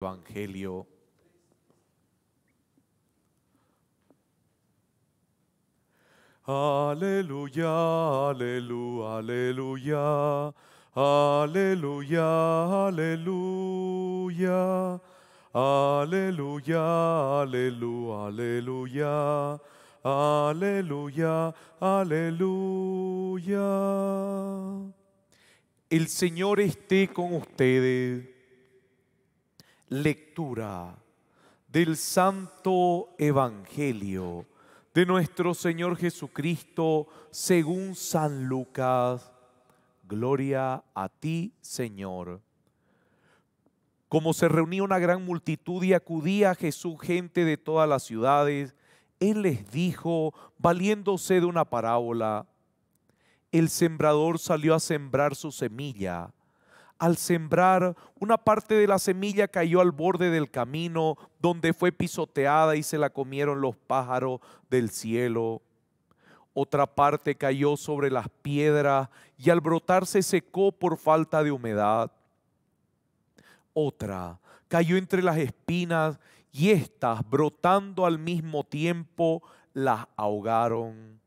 Evangelio. Aleluya, aleluya, aleluya, aleluya, aleluya, aleluya, aleluya, aleluya, aleluya, El Señor esté con ustedes. Lectura del Santo Evangelio de nuestro Señor Jesucristo según San Lucas. Gloria a ti, Señor. Como se reunía una gran multitud y acudía a Jesús gente de todas las ciudades, Él les dijo, valiéndose de una parábola, el sembrador salió a sembrar su semilla. Al sembrar, una parte de la semilla cayó al borde del camino, donde fue pisoteada y se la comieron los pájaros del cielo. Otra parte cayó sobre las piedras y al brotar se secó por falta de humedad. Otra cayó entre las espinas y estas, brotando al mismo tiempo, las ahogaron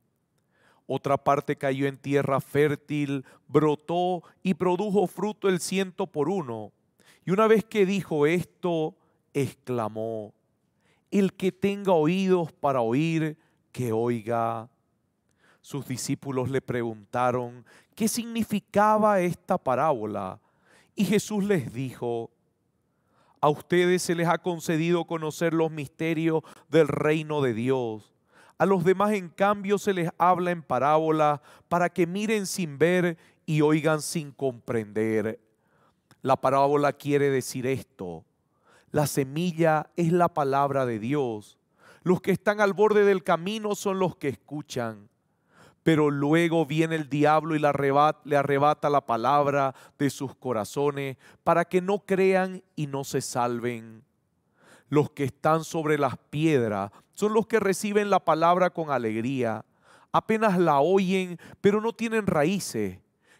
otra parte cayó en tierra fértil, brotó y produjo fruto el ciento por uno. Y una vez que dijo esto, exclamó, el que tenga oídos para oír, que oiga. Sus discípulos le preguntaron qué significaba esta parábola. Y Jesús les dijo, a ustedes se les ha concedido conocer los misterios del reino de Dios a los demás, en cambio, se les habla en parábola para que miren sin ver y oigan sin comprender. La parábola quiere decir esto. La semilla es la palabra de Dios. Los que están al borde del camino son los que escuchan. Pero luego viene el diablo y le arrebata, la palabra de sus corazones para que no crean y no se salven. Los que están sobre las piedras son los que reciben la palabra con alegría, apenas la oyen, pero no tienen raíces.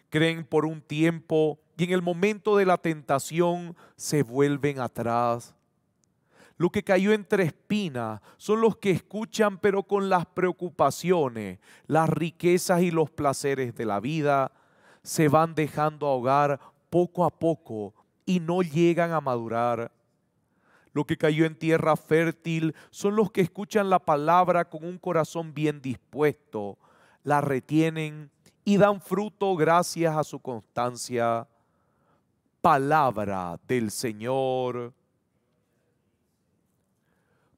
Creen por un tiempo y en el momento de la tentación se vuelven atrás. Lo que cayó entre espinas son los que escuchan pero con las preocupaciones, las riquezas y los placeres de la vida se van dejando ahogar poco a poco y no llegan a madurar. Lo que cayó en tierra fértil son los que escuchan la palabra con un corazón bien dispuesto, la retienen y dan fruto gracias a su constancia. Palabra del Señor.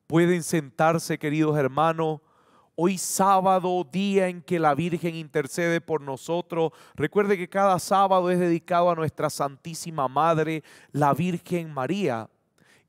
Pueden sentarse, queridos hermanos. Hoy sábado, día en que la Virgen intercede por nosotros. Recuerde que cada sábado es dedicado a nuestra Santísima Madre, la Virgen María.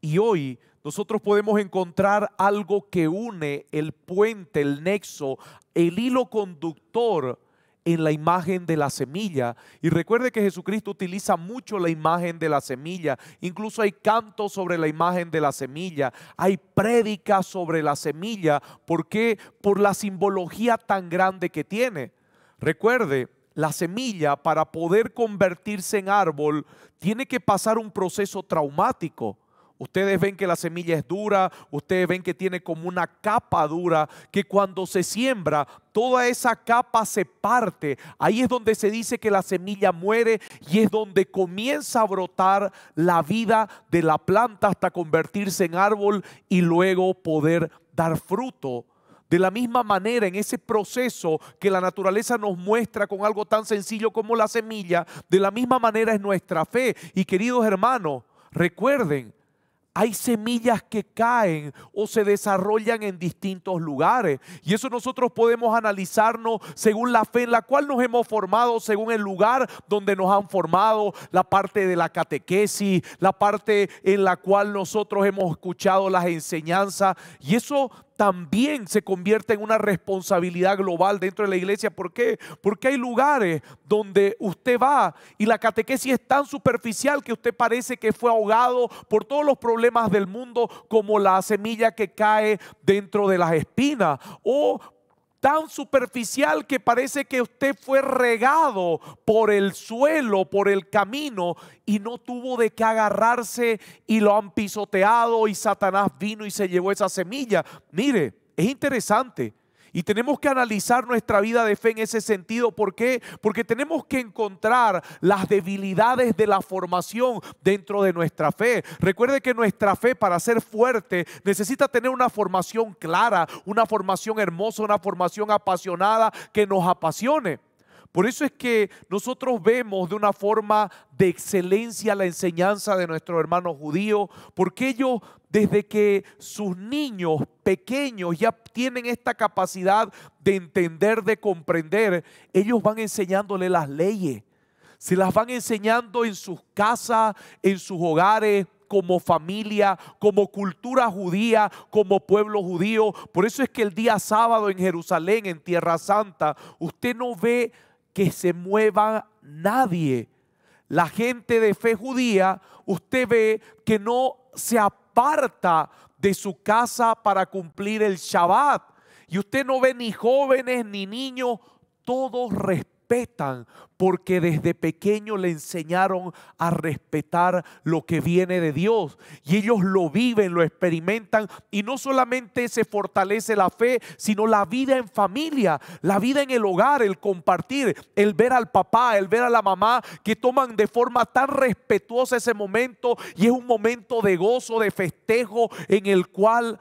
Y hoy nosotros podemos encontrar algo que une el puente, el nexo, el hilo conductor en la imagen de la semilla. Y recuerde que Jesucristo utiliza mucho la imagen de la semilla. Incluso hay cantos sobre la imagen de la semilla. Hay prédicas sobre la semilla. ¿Por qué? Por la simbología tan grande que tiene. Recuerde, la semilla para poder convertirse en árbol tiene que pasar un proceso traumático. Ustedes ven que la semilla es dura, ustedes ven que tiene como una capa dura, que cuando se siembra, toda esa capa se parte. Ahí es donde se dice que la semilla muere y es donde comienza a brotar la vida de la planta hasta convertirse en árbol y luego poder dar fruto. De la misma manera, en ese proceso que la naturaleza nos muestra con algo tan sencillo como la semilla, de la misma manera es nuestra fe. Y queridos hermanos, recuerden, hay semillas que caen o se desarrollan en distintos lugares. Y eso nosotros podemos analizarnos según la fe en la cual nos hemos formado, según el lugar donde nos han formado, la parte de la catequesis, la parte en la cual nosotros hemos escuchado las enseñanzas. Y eso también se convierte en una responsabilidad global dentro de la iglesia. ¿Por qué? Porque hay lugares donde usted va y la catequesis es tan superficial que usted parece que fue ahogado por todos los problemas del mundo como la semilla que cae dentro de las espinas o tan superficial que parece que usted fue regado por el suelo, por el camino, y no tuvo de qué agarrarse y lo han pisoteado y Satanás vino y se llevó esa semilla. Mire, es interesante. Y tenemos que analizar nuestra vida de fe en ese sentido. ¿Por qué? Porque tenemos que encontrar las debilidades de la formación dentro de nuestra fe. Recuerde que nuestra fe para ser fuerte necesita tener una formación clara, una formación hermosa, una formación apasionada que nos apasione. Por eso es que nosotros vemos de una forma de excelencia la enseñanza de nuestro hermano judío. porque ellos desde que sus niños pequeños ya tienen esta capacidad de entender, de comprender, ellos van enseñándole las leyes. Se las van enseñando en sus casas, en sus hogares, como familia, como cultura judía, como pueblo judío. Por eso es que el día sábado en Jerusalén, en Tierra Santa, usted no ve que se mueva nadie. La gente de fe judía, usted ve que no se apoya parta de su casa para cumplir el Shabbat. Y usted no ve ni jóvenes ni niños, todos respetan respetan porque desde pequeño le enseñaron a respetar lo que viene de Dios. Y ellos lo viven, lo experimentan y no solamente se fortalece la fe, sino la vida en familia, la vida en el hogar, el compartir, el ver al papá, el ver a la mamá que toman de forma tan respetuosa ese momento y es un momento de gozo, de festejo en el cual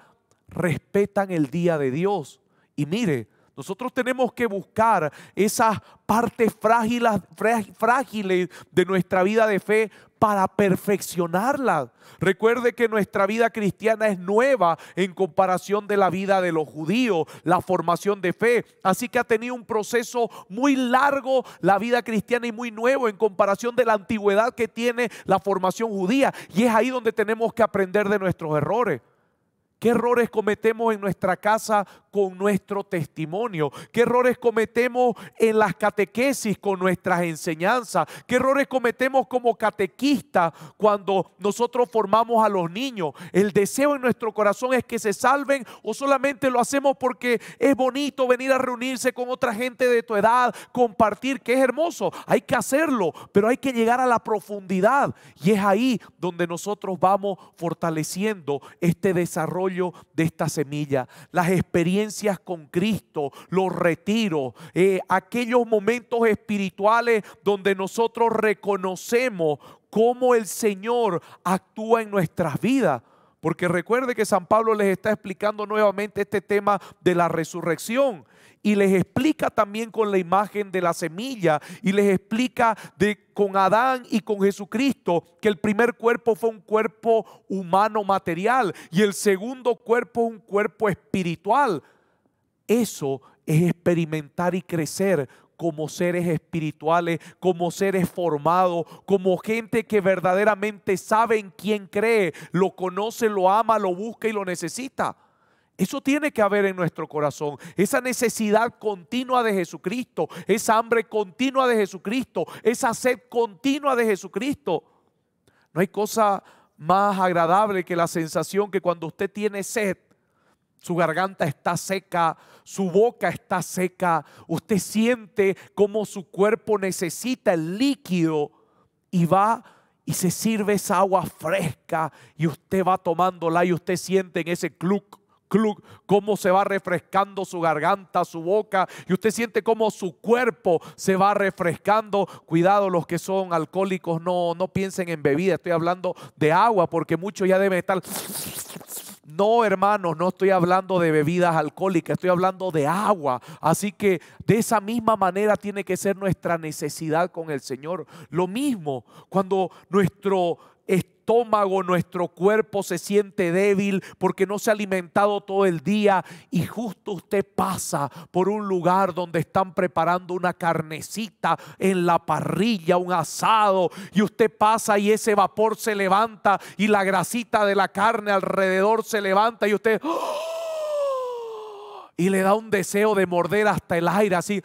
respetan el día de Dios. Y mire, nosotros tenemos que buscar esas partes frágiles, de nuestra vida de fe para perfeccionarla. Recuerde que nuestra vida cristiana es nueva en comparación de la vida de los judíos, la formación de fe. Así que ha tenido un proceso muy largo la vida cristiana y muy nuevo en comparación de la antigüedad que tiene la formación judía. Y es ahí donde tenemos que aprender de nuestros errores. ¿Qué errores cometemos en nuestra casa con nuestro testimonio? ¿Qué errores cometemos en las catequesis con nuestras enseñanzas? ¿Qué errores cometemos como catequistas cuando nosotros formamos a los niños? El deseo en nuestro corazón es que se salven o solamente lo hacemos porque es bonito venir a reunirse con otra gente de tu edad, compartir, que es hermoso. Hay que hacerlo, pero hay que llegar a la profundidad y es ahí donde nosotros vamos fortaleciendo este desarrollo de esta semilla, las experiencias con Cristo, los retiros, eh, aquellos momentos espirituales donde nosotros reconocemos cómo el Señor actúa en nuestras vidas. Porque recuerde que San Pablo les está explicando nuevamente este tema de la resurrección y les explica también con la imagen de la semilla y les explica de con Adán y con Jesucristo que el primer cuerpo fue un cuerpo humano material y el segundo cuerpo un cuerpo espiritual. Eso es experimentar y crecer como seres espirituales, como seres formados, como gente que verdaderamente sabe en quién cree, lo conoce, lo ama, lo busca y lo necesita. Eso tiene que haber en nuestro corazón, esa necesidad continua de Jesucristo, esa hambre continua de Jesucristo, esa sed continua de Jesucristo. No hay cosa más agradable que la sensación que cuando usted tiene sed, su garganta está seca, su boca está seca, usted siente como su cuerpo necesita el líquido y va y se sirve esa agua fresca y usted va tomándola y usted siente en ese cluck cómo se va refrescando su garganta, su boca, y usted siente cómo su cuerpo se va refrescando. Cuidado, los que son alcohólicos, no, no piensen en bebida, estoy hablando de agua, porque muchos ya deben estar... No, hermanos, no estoy hablando de bebidas alcohólicas, estoy hablando de agua. Así que de esa misma manera tiene que ser nuestra necesidad con el Señor. Lo mismo cuando nuestro estómago, nuestro cuerpo se siente débil porque no se ha alimentado todo el día y justo usted pasa por un lugar donde están preparando una carnecita en la parrilla, un asado, y usted pasa y ese vapor se levanta y la grasita de la carne alrededor se levanta y usted... ¡oh! Y le da un deseo de morder hasta el aire así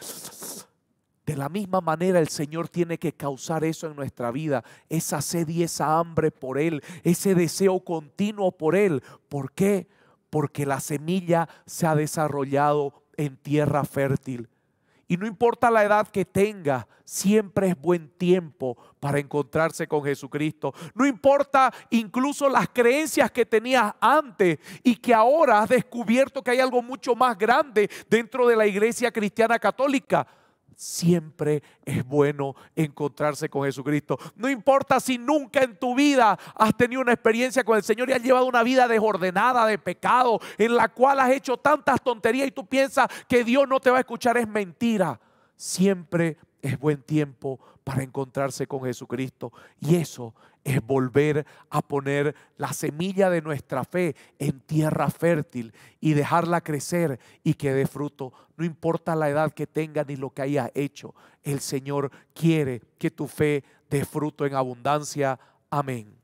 de la misma manera el Señor tiene que causar eso en nuestra vida, esa sed y esa hambre por Él, ese deseo continuo por Él. ¿Por qué? Porque la semilla se ha desarrollado en tierra fértil. Y no importa la edad que tenga, siempre es buen tiempo para encontrarse con Jesucristo. No importa incluso las creencias que tenías antes y que ahora has descubierto que hay algo mucho más grande dentro de la iglesia cristiana católica. Siempre es bueno encontrarse con Jesucristo. No importa si nunca en tu vida has tenido una experiencia con el Señor y has llevado una vida desordenada de pecado, en la cual has hecho tantas tonterías y tú piensas que Dios no te va a escuchar, es mentira. Siempre es buen tiempo para encontrarse con Jesucristo. Y eso es volver a poner la semilla de nuestra fe en tierra fértil y dejarla crecer y que dé fruto. No importa la edad que tenga ni lo que haya hecho, el Señor quiere que tu fe dé fruto en abundancia. Amén.